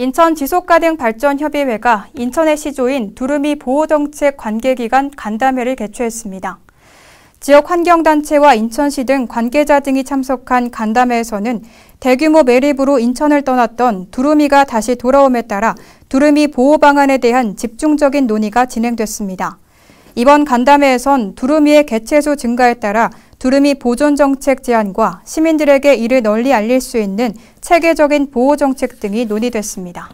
인천 지속가능 발전협의회가 인천의 시조인 두루미 보호정책 관계기관 간담회를 개최했습니다. 지역 환경단체와 인천시 등 관계자 등이 참석한 간담회에서는 대규모 매립으로 인천을 떠났던 두루미가 다시 돌아옴에 따라 두루미 보호 방안에 대한 집중적인 논의가 진행됐습니다. 이번 간담회에선 두루미의 개체수 증가에 따라 두루미 보존 정책 제안과 시민들에게 이를 널리 알릴 수 있는 체계적인 보호 정책 등이 논의됐습니다.